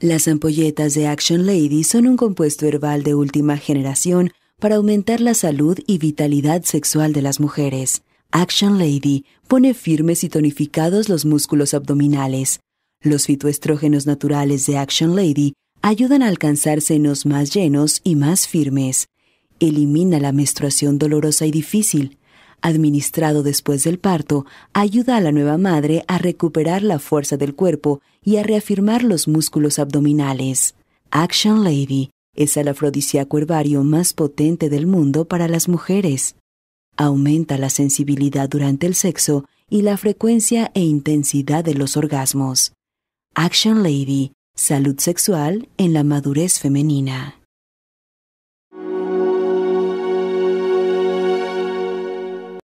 Las ampolletas de Action Lady son un compuesto herbal de última generación para aumentar la salud y vitalidad sexual de las mujeres. Action Lady pone firmes y tonificados los músculos abdominales. Los fitoestrógenos naturales de Action Lady ayudan a alcanzar senos más llenos y más firmes. Elimina la menstruación dolorosa y difícil administrado después del parto, ayuda a la nueva madre a recuperar la fuerza del cuerpo y a reafirmar los músculos abdominales. Action Lady es el afrodisíaco herbario más potente del mundo para las mujeres. Aumenta la sensibilidad durante el sexo y la frecuencia e intensidad de los orgasmos. Action Lady, salud sexual en la madurez femenina.